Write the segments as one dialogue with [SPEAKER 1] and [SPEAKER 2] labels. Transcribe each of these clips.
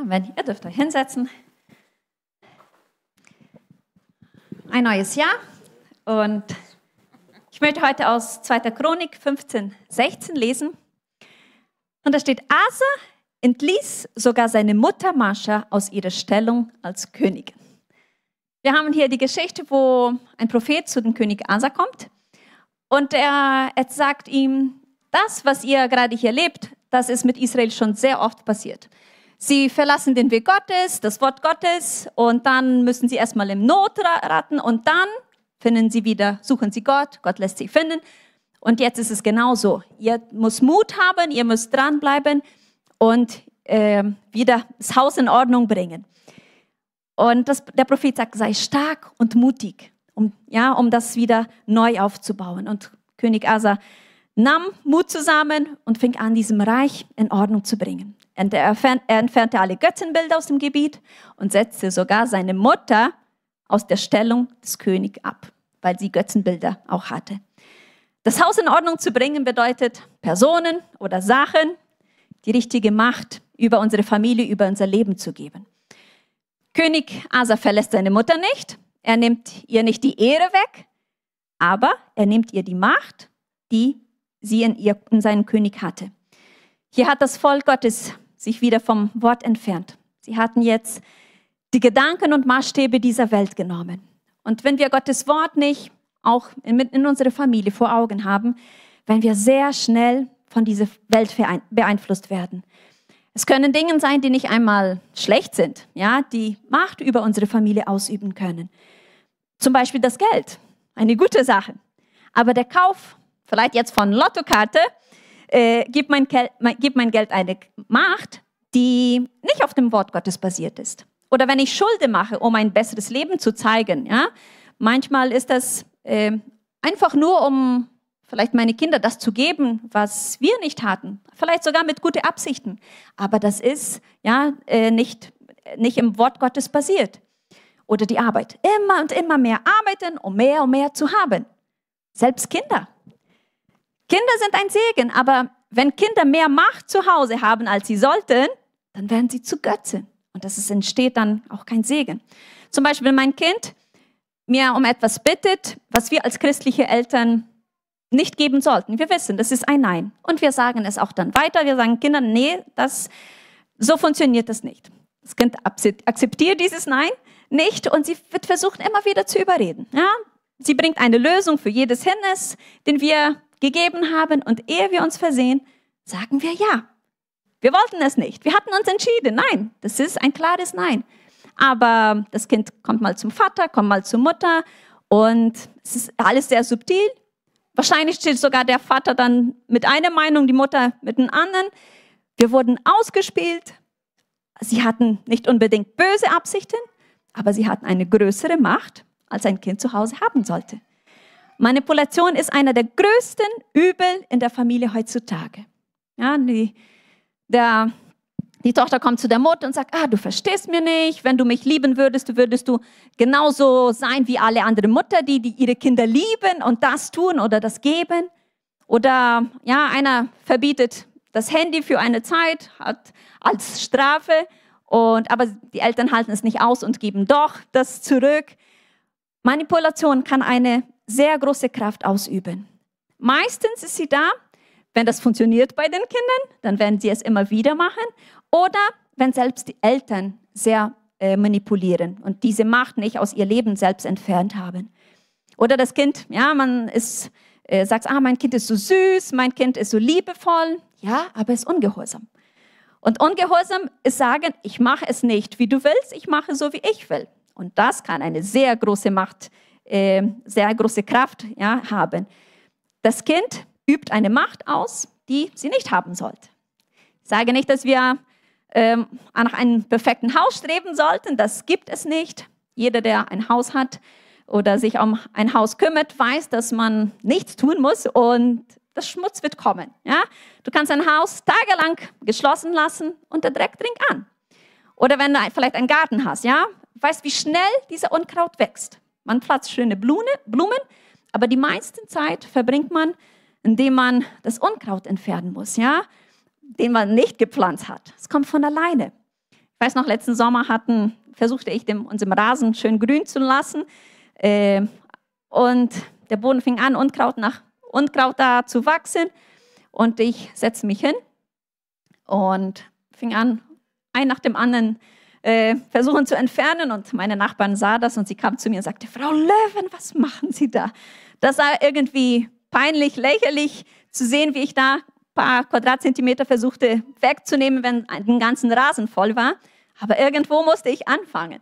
[SPEAKER 1] Amen. Ihr dürft euch hinsetzen. Ein neues Jahr und ich möchte heute aus 2. Chronik 15, 16 lesen. Und da steht, Asa entließ sogar seine Mutter Mascha aus ihrer Stellung als Königin. Wir haben hier die Geschichte, wo ein Prophet zu dem König Asa kommt und er, er sagt ihm, das, was ihr gerade hier lebt, das ist mit Israel schon sehr oft passiert. Sie verlassen den Weg Gottes, das Wort Gottes und dann müssen sie erstmal im Not raten und dann finden sie wieder, suchen sie Gott, Gott lässt sie finden. Und jetzt ist es genauso. Ihr müsst Mut haben, ihr müsst dranbleiben und äh, wieder das Haus in Ordnung bringen. Und das, der Prophet sagt, sei stark und mutig, um, ja, um das wieder neu aufzubauen. Und König Asa nahm Mut zusammen und fing an, diesem Reich in Ordnung zu bringen er entfernte alle Götzenbilder aus dem Gebiet und setzte sogar seine Mutter aus der Stellung des Königs ab, weil sie Götzenbilder auch hatte. Das Haus in Ordnung zu bringen bedeutet, Personen oder Sachen die richtige Macht über unsere Familie, über unser Leben zu geben. König Asa verlässt seine Mutter nicht, er nimmt ihr nicht die Ehre weg, aber er nimmt ihr die Macht, die sie in, ihr, in seinem König hatte. Hier hat das Volk Gottes sich wieder vom Wort entfernt. Sie hatten jetzt die Gedanken und Maßstäbe dieser Welt genommen. Und wenn wir Gottes Wort nicht auch in, in unserer Familie vor Augen haben, werden wir sehr schnell von dieser Welt beeinflusst werden. Es können Dinge sein, die nicht einmal schlecht sind, ja, die Macht über unsere Familie ausüben können. Zum Beispiel das Geld, eine gute Sache. Aber der Kauf, vielleicht jetzt von Lottokarte, äh, gibt, mein, mein, gibt mein Geld eine Macht, die nicht auf dem Wort Gottes basiert ist. Oder wenn ich Schulden mache, um ein besseres Leben zu zeigen, ja, manchmal ist das äh, einfach nur, um vielleicht meine Kinder das zu geben, was wir nicht hatten, vielleicht sogar mit guten Absichten. Aber das ist ja äh, nicht, nicht im Wort Gottes basiert. Oder die Arbeit. Immer und immer mehr arbeiten, um mehr und mehr zu haben. Selbst Kinder Kinder sind ein Segen, aber wenn Kinder mehr Macht zu Hause haben, als sie sollten, dann werden sie zu Götzen. Und das entsteht dann auch kein Segen. Zum Beispiel, wenn mein Kind mir um etwas bittet, was wir als christliche Eltern nicht geben sollten. Wir wissen, das ist ein Nein. Und wir sagen es auch dann weiter. Wir sagen Kindern, nee, das, so funktioniert das nicht. Das Kind akzeptiert dieses Nein nicht und sie wird versuchen, immer wieder zu überreden. Ja? Sie bringt eine Lösung für jedes Hindernis, den wir gegeben haben und ehe wir uns versehen, sagen wir ja. Wir wollten es nicht. Wir hatten uns entschieden. Nein, das ist ein klares Nein. Aber das Kind kommt mal zum Vater, kommt mal zur Mutter und es ist alles sehr subtil. Wahrscheinlich steht sogar der Vater dann mit einer Meinung, die Mutter mit einer anderen. Wir wurden ausgespielt. Sie hatten nicht unbedingt böse Absichten, aber sie hatten eine größere Macht, als ein Kind zu Hause haben sollte. Manipulation ist einer der größten Übel in der Familie heutzutage. Ja, die, der, die Tochter kommt zu der Mutter und sagt, ah, du verstehst mir nicht, wenn du mich lieben würdest, würdest du genauso sein wie alle anderen Mutter, die, die ihre Kinder lieben und das tun oder das geben. Oder ja, einer verbietet das Handy für eine Zeit hat, als Strafe, und, aber die Eltern halten es nicht aus und geben doch das zurück. Manipulation kann eine sehr große Kraft ausüben. Meistens ist sie da, wenn das funktioniert bei den Kindern, dann werden sie es immer wieder machen. Oder wenn selbst die Eltern sehr äh, manipulieren und diese Macht nicht aus ihr Leben selbst entfernt haben. Oder das Kind, ja, man ist, äh, sagt, ah, mein Kind ist so süß, mein Kind ist so liebevoll, ja, aber es ist ungehorsam. Und ungehorsam ist sagen, ich mache es nicht, wie du willst, ich mache so, wie ich will. Und das kann eine sehr große Macht sein. Ähm, sehr große Kraft ja, haben. Das Kind übt eine Macht aus, die sie nicht haben sollte. Ich sage nicht, dass wir ähm, nach einem perfekten Haus streben sollten, das gibt es nicht. Jeder, der ein Haus hat oder sich um ein Haus kümmert, weiß, dass man nichts tun muss und das Schmutz wird kommen. Ja? Du kannst ein Haus tagelang geschlossen lassen und der Dreck dringt an. Oder wenn du vielleicht einen Garten hast, ja? weißt, wie schnell dieser Unkraut wächst. Man pflanzt schöne Blume, Blumen, aber die meiste Zeit verbringt man, indem man das Unkraut entfernen muss, ja, den man nicht gepflanzt hat. Es kommt von alleine. Ich weiß noch, letzten Sommer hatten, versuchte ich dem, unserem Rasen schön grün zu lassen. Äh, und der Boden fing an, Unkraut nach Unkraut da zu wachsen. Und ich setzte mich hin und fing an, ein nach dem anderen äh, versuchen zu entfernen. Und meine Nachbarn sah das und sie kam zu mir und sagte, Frau Löwen, was machen Sie da? Das war irgendwie peinlich, lächerlich zu sehen, wie ich da ein paar Quadratzentimeter versuchte wegzunehmen, wenn den ganzen Rasen voll war. Aber irgendwo musste ich anfangen.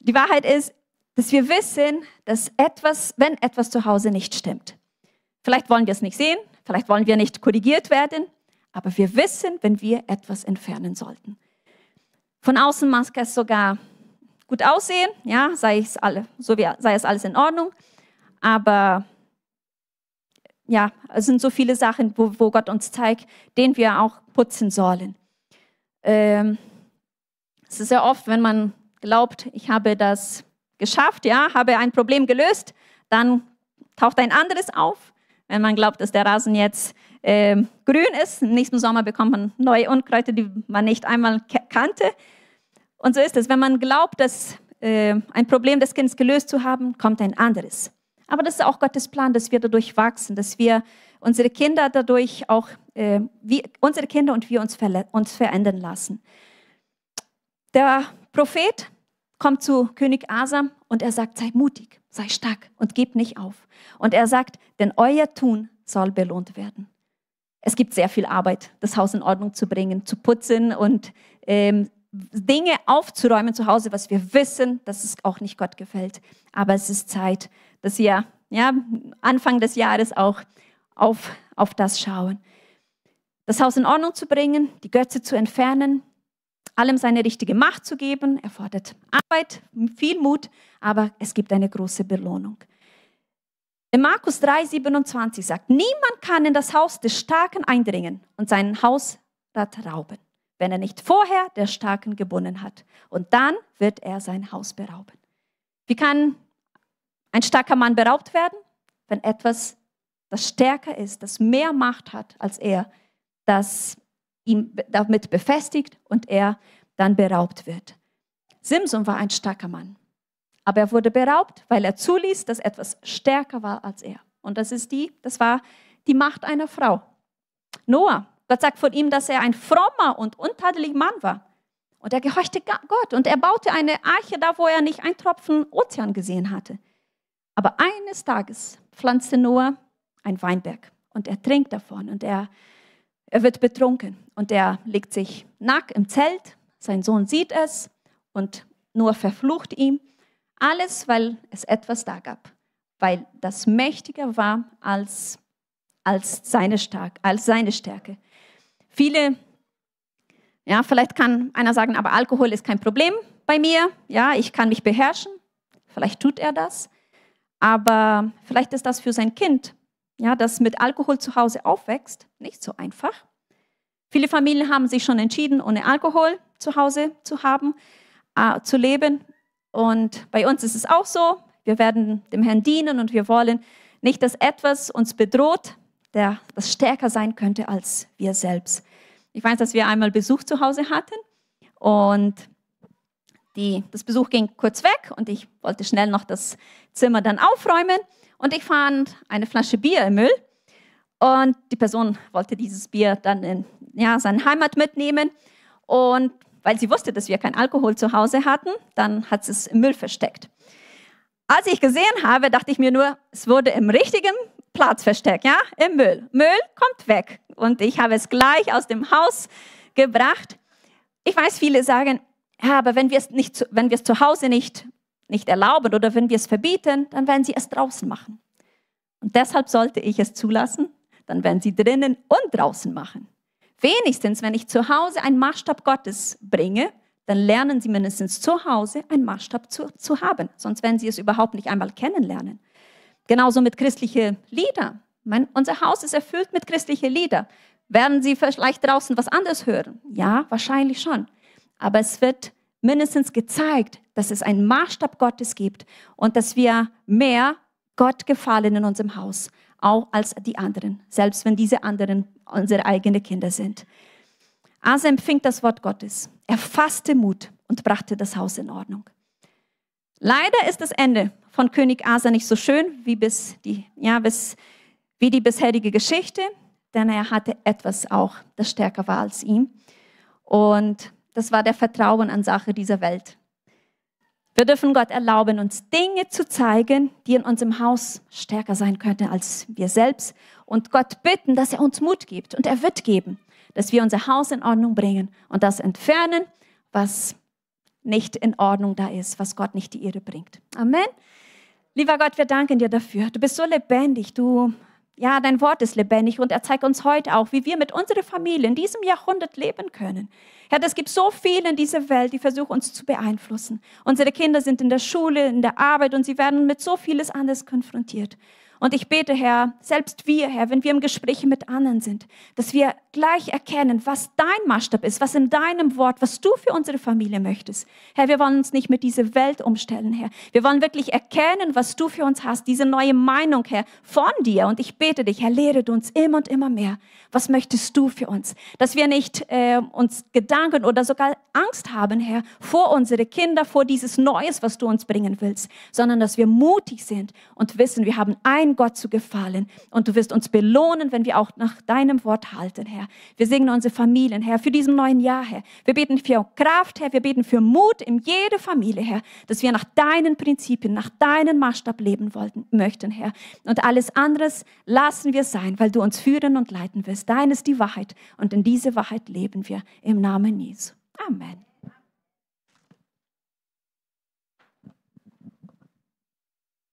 [SPEAKER 1] Die Wahrheit ist, dass wir wissen, dass etwas, wenn etwas zu Hause nicht stimmt. Vielleicht wollen wir es nicht sehen, vielleicht wollen wir nicht korrigiert werden, aber wir wissen, wenn wir etwas entfernen sollten. Von außen mag es sogar gut aussehen, ja, sei es, alle, so wie, sei es alles in Ordnung, aber ja, es sind so viele Sachen, wo, wo Gott uns zeigt, denen wir auch putzen sollen. Ähm, es ist sehr oft, wenn man glaubt, ich habe das geschafft, ja, habe ein Problem gelöst, dann taucht ein anderes auf. Wenn man glaubt, dass der Rasen jetzt äh, grün ist, im nächsten Sommer bekommt man neue Unkräuter, die man nicht einmal kannte. Und so ist es. Wenn man glaubt, dass äh, ein Problem des Kindes gelöst zu haben, kommt ein anderes. Aber das ist auch Gottes Plan, dass wir dadurch wachsen, dass wir unsere Kinder dadurch auch, äh, wir, unsere Kinder und wir uns, uns verändern lassen. Der Prophet kommt zu König Asam und er sagt, sei mutig, sei stark und gebt nicht auf. Und er sagt, denn euer Tun soll belohnt werden. Es gibt sehr viel Arbeit, das Haus in Ordnung zu bringen, zu putzen und ähm, Dinge aufzuräumen zu Hause, was wir wissen, dass es auch nicht Gott gefällt. Aber es ist Zeit, dass wir ja, Anfang des Jahres auch auf, auf das schauen. Das Haus in Ordnung zu bringen, die Götze zu entfernen, allem seine richtige Macht zu geben, erfordert Arbeit, viel Mut, aber es gibt eine große Belohnung. In Markus 3, 27 sagt, niemand kann in das Haus des Starken eindringen und sein Hausrat rauben wenn er nicht vorher der Starken gebunden hat. Und dann wird er sein Haus berauben. Wie kann ein starker Mann beraubt werden? Wenn etwas, das stärker ist, das mehr Macht hat als er, das ihn damit befestigt und er dann beraubt wird. Simson war ein starker Mann, aber er wurde beraubt, weil er zuließ, dass etwas stärker war als er. Und das ist die, das war die Macht einer Frau. Noah Gott sagt von ihm, dass er ein frommer und untadeliger Mann war. Und er gehorchte Gott und er baute eine Arche da, wo er nicht einen Tropfen Ozean gesehen hatte. Aber eines Tages pflanzte Noah ein Weinberg und er trinkt davon und er, er wird betrunken und er legt sich nackt im Zelt. Sein Sohn sieht es und Noah verflucht ihn. Alles, weil es etwas da gab, weil das mächtiger war als, als, seine, Stark, als seine Stärke. Viele, ja, vielleicht kann einer sagen, aber Alkohol ist kein Problem bei mir, ja, ich kann mich beherrschen. Vielleicht tut er das, aber vielleicht ist das für sein Kind, ja, das mit Alkohol zu Hause aufwächst, nicht so einfach. Viele Familien haben sich schon entschieden, ohne Alkohol zu Hause zu haben, äh, zu leben. Und bei uns ist es auch so. Wir werden dem Herrn dienen und wir wollen nicht, dass etwas uns bedroht, der das stärker sein könnte als wir selbst. Ich weiß, dass wir einmal Besuch zu Hause hatten und die, das Besuch ging kurz weg und ich wollte schnell noch das Zimmer dann aufräumen und ich fand eine Flasche Bier im Müll und die Person wollte dieses Bier dann in ja, seine Heimat mitnehmen und weil sie wusste, dass wir keinen Alkohol zu Hause hatten, dann hat sie es im Müll versteckt. Als ich gesehen habe, dachte ich mir nur, es wurde im richtigen Platz versteckt, ja, im Müll. Müll kommt weg. Und ich habe es gleich aus dem Haus gebracht. Ich weiß, viele sagen, ja, aber wenn wir es nicht, wenn wir es zu Hause nicht, nicht erlauben oder wenn wir es verbieten, dann werden sie es draußen machen. Und deshalb sollte ich es zulassen, dann werden sie drinnen und draußen machen. Wenigstens, wenn ich zu Hause einen Maßstab Gottes bringe, dann lernen sie mindestens zu Hause einen Maßstab zu, zu haben. Sonst werden sie es überhaupt nicht einmal kennenlernen. Genauso mit christlichen Liedern. Mein, unser Haus ist erfüllt mit christlichen Liedern. Werden Sie vielleicht draußen was anderes hören? Ja, wahrscheinlich schon. Aber es wird mindestens gezeigt, dass es einen Maßstab Gottes gibt und dass wir mehr Gott gefallen in unserem Haus, auch als die anderen, selbst wenn diese anderen unsere eigenen Kinder sind. Asa also empfing das Wort Gottes. Er fasste Mut und brachte das Haus in Ordnung. Leider ist das Ende von König Asa nicht so schön wie, bis die, ja, bis, wie die bisherige Geschichte, denn er hatte etwas auch, das stärker war als ihm. Und das war der Vertrauen an Sache dieser Welt. Wir dürfen Gott erlauben, uns Dinge zu zeigen, die in unserem Haus stärker sein könnten als wir selbst. Und Gott bitten, dass er uns Mut gibt. Und er wird geben, dass wir unser Haus in Ordnung bringen und das entfernen, was nicht in Ordnung da ist, was Gott nicht die Ehre bringt. Amen. Lieber Gott, wir danken dir dafür. Du bist so lebendig. Du, ja, dein Wort ist lebendig und er zeigt uns heute auch, wie wir mit unserer Familie in diesem Jahrhundert leben können. Herr, es gibt so viele in dieser Welt, die versuchen, uns zu beeinflussen. Unsere Kinder sind in der Schule, in der Arbeit und sie werden mit so vieles anderes konfrontiert. Und ich bete, Herr, selbst wir, Herr, wenn wir im Gespräch mit anderen sind, dass wir gleich erkennen, was dein Maßstab ist, was in deinem Wort, was du für unsere Familie möchtest. Herr, wir wollen uns nicht mit dieser Welt umstellen, Herr. Wir wollen wirklich erkennen, was du für uns hast, diese neue Meinung, Herr, von dir. Und ich bete dich, Herr, lehre du uns immer und immer mehr. Was möchtest du für uns? Dass wir nicht äh, uns Gedanken oder sogar Angst haben, Herr, vor unsere Kinder, vor dieses Neues, was du uns bringen willst, sondern dass wir mutig sind und wissen, wir haben ein dein Gott zu gefallen. Und du wirst uns belohnen, wenn wir auch nach deinem Wort halten, Herr. Wir segnen unsere Familien, Herr, für diesen neuen Jahr, Herr. Wir beten für Kraft, Herr. Wir beten für Mut in jede Familie, Herr, dass wir nach deinen Prinzipien, nach deinem Maßstab leben wollten, möchten, Herr. Und alles anderes lassen wir sein, weil du uns führen und leiten wirst. Dein ist die Wahrheit und in diese Wahrheit leben wir im Namen Jesu. Amen.